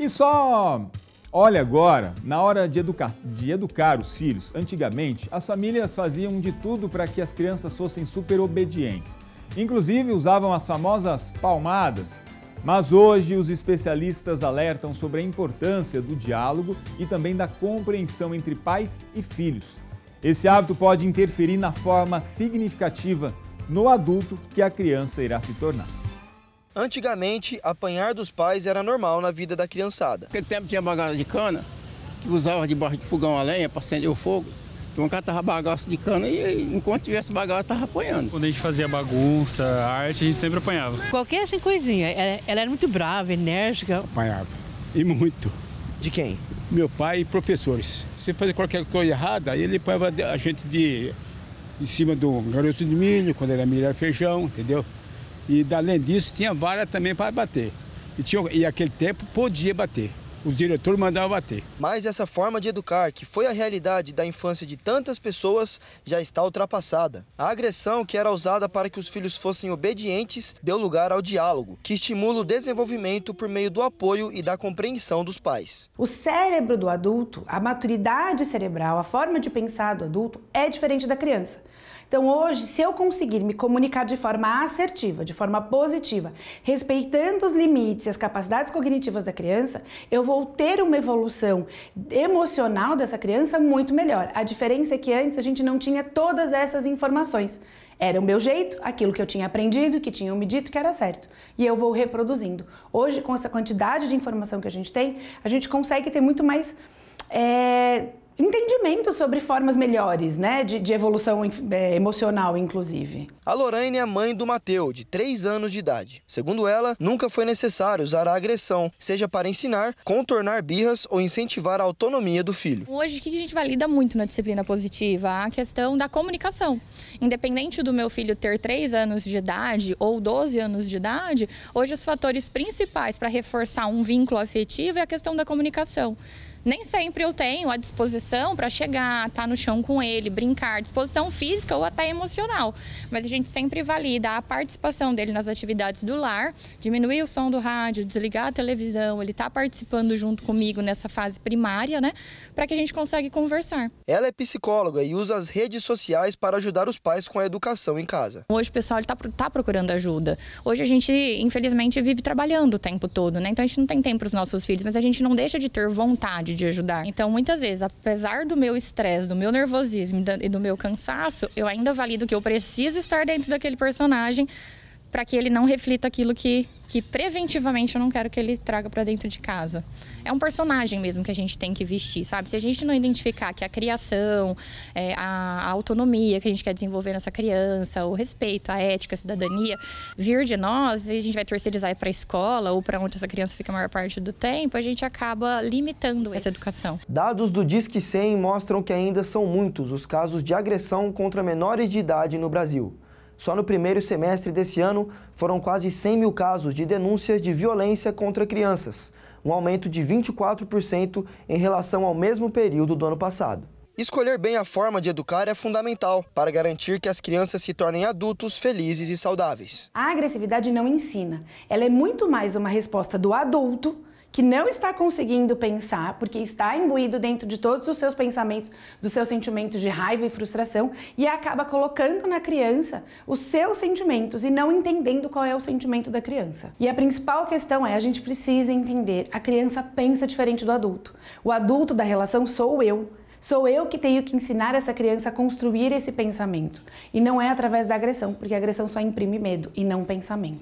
E só olha agora, na hora de educar, de educar os filhos, antigamente as famílias faziam de tudo para que as crianças fossem super obedientes. Inclusive usavam as famosas palmadas. Mas hoje os especialistas alertam sobre a importância do diálogo e também da compreensão entre pais e filhos. Esse hábito pode interferir na forma significativa no adulto que a criança irá se tornar. Antigamente, apanhar dos pais era normal na vida da criançada. Naquele tempo tinha bagaço de cana, que usava debaixo de fogão a lenha para acender o fogo. Então o cara tava bagaço de cana e enquanto tivesse bagaço, tava apanhando. Quando a gente fazia bagunça, arte, a gente sempre apanhava. Qualquer assim coisinha, ela, ela era muito brava, enérgica. Apanhava. E muito. De quem? Meu pai e professores. Se fazer qualquer coisa errada, ele apanhava a gente de em cima do garoto de milho, quando era milho era feijão, entendeu? E além disso, tinha vara também para bater. E, tinha, e aquele tempo podia bater. Os diretores mandavam bater. Mas essa forma de educar, que foi a realidade da infância de tantas pessoas, já está ultrapassada. A agressão, que era usada para que os filhos fossem obedientes, deu lugar ao diálogo, que estimula o desenvolvimento por meio do apoio e da compreensão dos pais. O cérebro do adulto, a maturidade cerebral, a forma de pensar do adulto é diferente da criança. Então, hoje, se eu conseguir me comunicar de forma assertiva, de forma positiva, respeitando os limites e as capacidades cognitivas da criança, eu vou ter uma evolução emocional dessa criança muito melhor. A diferença é que antes a gente não tinha todas essas informações. Era o meu jeito, aquilo que eu tinha aprendido, que tinham me dito que era certo. E eu vou reproduzindo. Hoje, com essa quantidade de informação que a gente tem, a gente consegue ter muito mais. É entendimento sobre formas melhores, né? De, de evolução é, emocional, inclusive. A Lorraine é mãe do Mateu, de 3 anos de idade. Segundo ela, nunca foi necessário usar a agressão, seja para ensinar, contornar birras ou incentivar a autonomia do filho. Hoje, o que a gente valida muito na disciplina positiva? A questão da comunicação. Independente do meu filho ter 3 anos de idade ou 12 anos de idade, hoje os fatores principais para reforçar um vínculo afetivo é a questão da comunicação nem sempre eu tenho a disposição para chegar, estar tá no chão com ele, brincar, disposição física ou até emocional. Mas a gente sempre valida a participação dele nas atividades do lar, diminuir o som do rádio, desligar a televisão, ele está participando junto comigo nessa fase primária, né? Para que a gente consiga conversar. Ela é psicóloga e usa as redes sociais para ajudar os pais com a educação em casa. Hoje o pessoal está tá procurando ajuda. Hoje a gente, infelizmente, vive trabalhando o tempo todo, né? Então a gente não tem tempo para os nossos filhos, mas a gente não deixa de ter vontade de ajudar. Então, muitas vezes, apesar do meu estresse, do meu nervosismo e do meu cansaço, eu ainda valido que eu preciso estar dentro daquele personagem para que ele não reflita aquilo que, que preventivamente eu não quero que ele traga para dentro de casa. É um personagem mesmo que a gente tem que vestir, sabe? Se a gente não identificar que a criação, é, a, a, autonomia que a gente quer desenvolver nessa criança, o respeito, a ética, a cidadania, vir de nós, e a gente vai terceirizar para a escola ou para onde essa criança fica a maior parte do tempo, a gente acaba limitando essa educação. Dados do Disque 100 mostram que ainda são muitos os casos de agressão contra menores de idade no Brasil. Só no primeiro semestre desse ano foram quase 100 mil casos de denúncias de violência contra crianças, um aumento de 24% em relação ao mesmo período do ano passado. Escolher bem a forma de educar é fundamental para garantir que as crianças se tornem adultos felizes e saudáveis. A agressividade não ensina. Ela é muito mais uma resposta do adulto que não está conseguindo pensar, porque está imbuído dentro de todos os seus pensamentos, dos seus sentimentos de raiva e frustração, e acaba colocando na criança os seus sentimentos e não entendendo qual é o sentimento da criança. E a principal questão é a gente precisa entender, a criança pensa diferente do adulto. O adulto da relação sou eu, Sou eu que tenho que ensinar essa criança a construir esse pensamento. E não é através da agressão, porque a agressão só imprime medo e não pensamento.